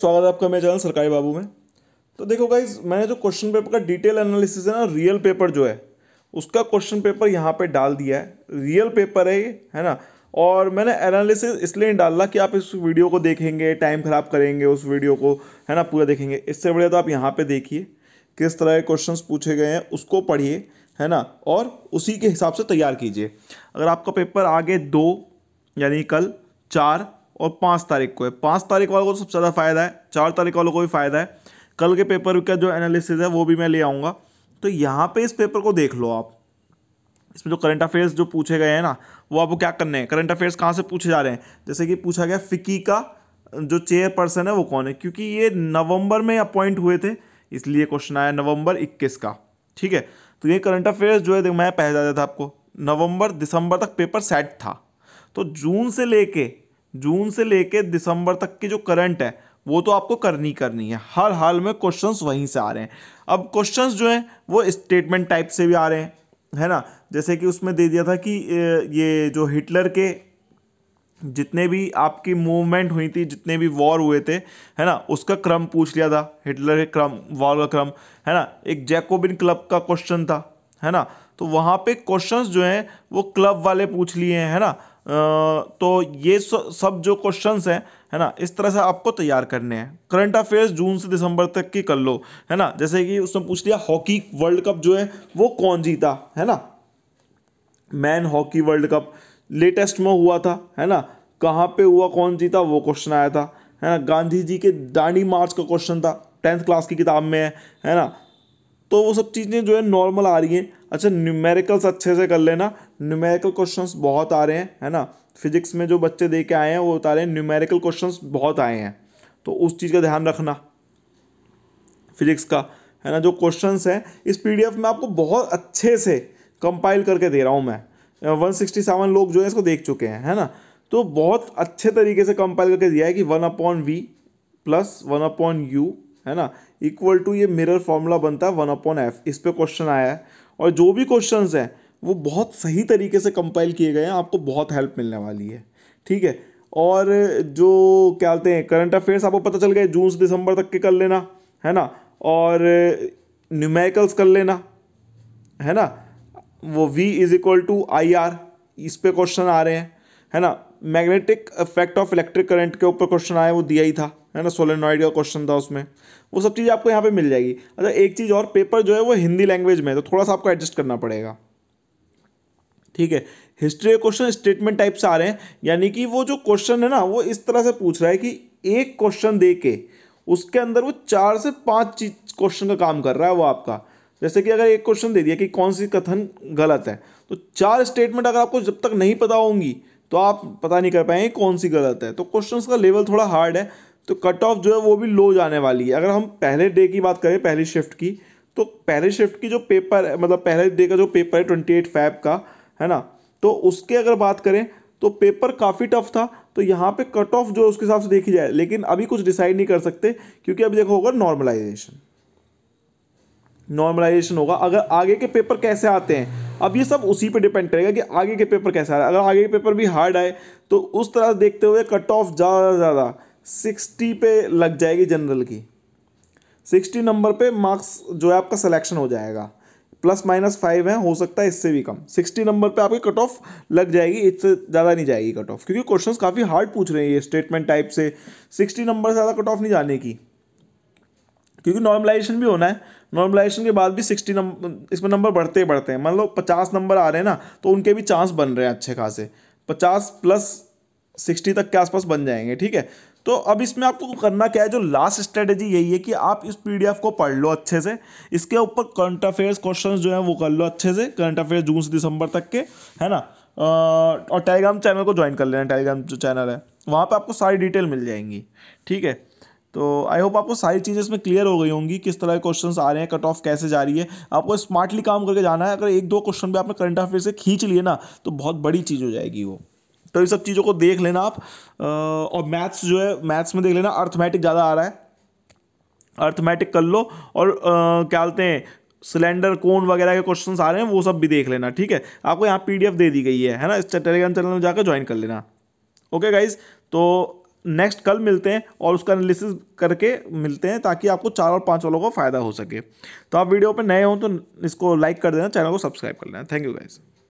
स्वागत है आपका मेरे चैनल सरकारी बाबू में तो देखो गाइज मैंने जो क्वेश्चन पेपर का डिटेल एनालिसिस है ना रियल पेपर जो है उसका क्वेश्चन पेपर यहाँ पे डाल दिया है रियल पेपर है ये है ना और मैंने एनालिसिस इसलिए नहीं डाला कि आप इस वीडियो को देखेंगे टाइम ख़राब करेंगे उस वीडियो को है ना पूरा देखेंगे इससे बढ़िया तो आप यहाँ पर देखिए किस तरह के क्वेश्चन पूछे गए हैं उसको पढ़िए है ना और उसी के हिसाब से तैयार कीजिए अगर आपका पेपर आगे दो यानी कल चार और पाँच तारीख को है पाँच तारीख वालों को तो सबसे ज़्यादा फ़ायदा है चार तारीख वालों को भी फ़ायदा है कल के पेपर का जो एनालिसिस है वो भी मैं ले आऊँगा तो यहाँ पे इस पेपर को देख लो आप इसमें जो करंट अफेयर्स जो पूछे गए हैं ना वो आपको क्या करने हैं करंट अफेयर्स कहाँ से पूछे जा रहे हैं जैसे कि पूछा गया फिकी का जो चेयरपर्सन है वो कौन है क्योंकि ये नवंबर में अपॉइंट हुए थे इसलिए क्वेश्चन आया नवंबर 21 का ठीक है तो ये करंट अफेयर्स जो है मैं पहचाना था आपको नवंबर दिसंबर तक पेपर सेट था तो जून से लेके जून से लेके दिसंबर तक की जो करंट है वो तो आपको करनी करनी है हर हाल में क्वेश्चंस वहीं से आ रहे हैं अब क्वेश्चंस जो हैं वो स्टेटमेंट टाइप से भी आ रहे हैं है ना जैसे कि उसमें दे दिया था कि ये जो हिटलर के जितने भी आपकी मूवमेंट हुई थी जितने भी वॉर हुए थे है ना उसका क्रम पूछ लिया था हिटलर के क्रम वॉर का क्रम है ना एक जैकोबिन क्लब का क्वेश्चन था है ना तो वहाँ पे क्वेश्चंस जो हैं वो क्लब वाले पूछ लिए हैं है ना तो ये सब जो क्वेश्चंस हैं है ना इस तरह से आपको तैयार करने हैं करंट अफेयर्स जून से दिसंबर तक की कर लो है ना जैसे कि उसने पूछ लिया हॉकी वर्ल्ड कप जो है वो कौन जीता है ना man hockey world cup latest में हुआ था है ना कहाँ पे हुआ कौन जीता वो क्वेश्चन आया था है ना गांधी जी के दांडी मार्च का क्वेश्चन था टेंथ क्लास की किताब में है है ना तो वो सब चीज़ें जो है नॉर्मल आ रही हैं अच्छा न्यूमेरिकल्स अच्छे से कर लेना न्यूमेरिकल क्वेश्चंस बहुत आ रहे हैं है ना फिजिक्स में जो बच्चे दे के आए हैं वो बता रहे हैं न्यूमेरिकल क्वेश्चंस बहुत आए हैं तो उस चीज़ का ध्यान रखना फिजिक्स का है ना जो क्वेश्चंस हैं इस पीडीएफ में आपको बहुत अच्छे से कंपाइल करके दे रहा हूँ मैं वन सिक्सटी सेवन लोग जो है इसको देख चुके हैं है ना तो बहुत अच्छे तरीके से कंपाइल करके दिया है कि one upon V plus one upon U है ना इक्वल टू ये मिरर फॉर्मूला बनता है वन अपॉन एफ इस पर क्वेश्चन आया है और जो भी क्वेश्चन हैं वो बहुत सही तरीके से कंपाइल किए गए हैं आपको बहुत हेल्प मिलने वाली है ठीक है और जो क्या बोलते हैं करंट अफेयर्स आपको पता चल गए जून से दिसंबर तक के कर लेना है ना और न्यूमेरिकल्स कर लेना है ना वो V is equal to I R इस पर क्वेश्चन आ रहे हैं है ना magnetic effect of electric current के ऊपर क्वेश्चन आया वो दिया ही था है ना सोलेनॉइड का क्वेश्चन था उसमें वो सब चीज़ आपको यहाँ पे मिल जाएगी अच्छा एक चीज़ और पेपर जो है वो हिंदी लैंग्वेज में है तो थोड़ा सा आपको एडजस्ट करना पड़ेगा ठीक है हिस्ट्री क्वेश्चन स्टेटमेंट टाइप से आ रहे हैं यानी कि वो जो क्वेश्चन है ना वो इस तरह से पूछ रहा है कि एक क्वेश्चन दे के उसके अंदर वो चार से पाँच चीज क्वेश्चन का काम कर रहा है वो आपका जैसे कि अगर एक क्वेश्चन दे दिया कि कौन सी कथन गलत है तो चार स्टेटमेंट अगर आपको जब तक नहीं पता होंगी तो आप पता नहीं कर पाएंगे कौन सी गलत है तो क्वेश्चंस का लेवल थोड़ा हार्ड है तो कट ऑफ जो है वो भी लो जाने वाली है अगर हम पहले डे की बात करें पहली शिफ्ट की तो पहले शिफ्ट की जो पेपर है मतलब पहले डे का जो पेपर है ट्वेंटी एट फाइव का है ना तो उसके अगर बात करें तो पेपर काफ़ी टफ था तो यहाँ पे कट ऑफ जो उसके हिसाब से देखी जाए लेकिन अभी कुछ डिसाइड नहीं कर सकते क्योंकि अभी देखो होगा नॉर्मलाइजेशन नॉर्मलाइजेशन होगा अगर आगे के पेपर कैसे आते हैं अब ये सब उसी पे डिपेंड करेगा कि आगे के पेपर कैसे आ अगर आगे के पेपर भी हार्ड आए तो उस तरह देखते हुए कट ऑफ ज़्यादा से ज़्यादा सिक्सटी पे लग जाएगी जनरल की सिक्सटी नंबर पर मार्क्स जो है आपका सिलेक्शन हो जाएगा प्लस माइनस फाइव है हो सकता है इससे भी कम सिक्सटी नंबर पे आपकी कट ऑफ लग जाएगी इससे ज़्यादा नहीं जाएगी कट ऑफ क्योंकि क्वेश्चंस काफ़ी हार्ड पूछ रहे हैं ये स्टेटमेंट टाइप से सिक्सटी नंबर से ज़्यादा कट ऑफ नहीं जाने की क्योंकि नॉर्मलाइजेशन भी होना है नॉर्मलाइजेशन के बाद भी सिक्सटी नंबर इसमें नंबर बढ़ते बढ़ते हैं मतलब पचास नंबर आ रहे हैं ना तो उनके भी चांस बन रहे हैं अच्छे खासे पचास प्लस सिक्सटी तक के आसपास बन जाएंगे ठीक है तो अब इसमें आपको करना क्या है जो लास्ट स्ट्रेटेजी यही है कि आप इस पीडीएफ को पढ़ लो अच्छे से इसके ऊपर करंट अफेयर्स क्वेश्चन जो है वो कर लो अच्छे से करंट अफेयर्स जून से दिसंबर तक के है ना और टेलीग्राम चैनल को ज्वाइन कर लेना टेलीग्राम जो चैनल है वहाँ पर आपको सारी डिटेल मिल जाएंगी ठीक है तो आई होप आपको सारी चीज़ें इसमें क्लियर हो गई होंगी किस तरह के क्वेश्चंस आ रहे हैं कट ऑफ कैसे जा रही है आपको स्मार्टली काम करके जाना है अगर एक दो क्वेश्चन भी आपने करंट अफेयर से खींच लिए ना तो बहुत बड़ी चीज़ हो जाएगी वो तो ये सब चीज़ों को देख लेना आप और मैथ्स जो है मैथ्स में देख लेना अर्थमेटिक ज़्यादा आ रहा है अर्थमेटिक कर लो और क्या बोलते हैं सिलेंडर कोन वगैरह के क्वेश्चन आ रहे हैं वो सब भी देख लेना ठीक है आपको यहाँ पी दे दी गई है है ना इस टेलीग्राम चैनल में जाकर ज्वाइन कर लेना ओके गाइज तो नेक्स्ट कल मिलते हैं और उसका एनालिसिस करके मिलते हैं ताकि आपको चार और पाँच वालों को फ़ायदा हो सके तो आप वीडियो पर नए हों तो इसको लाइक कर देना चैनल को सब्सक्राइब कर लेना थैंक यू गाइज़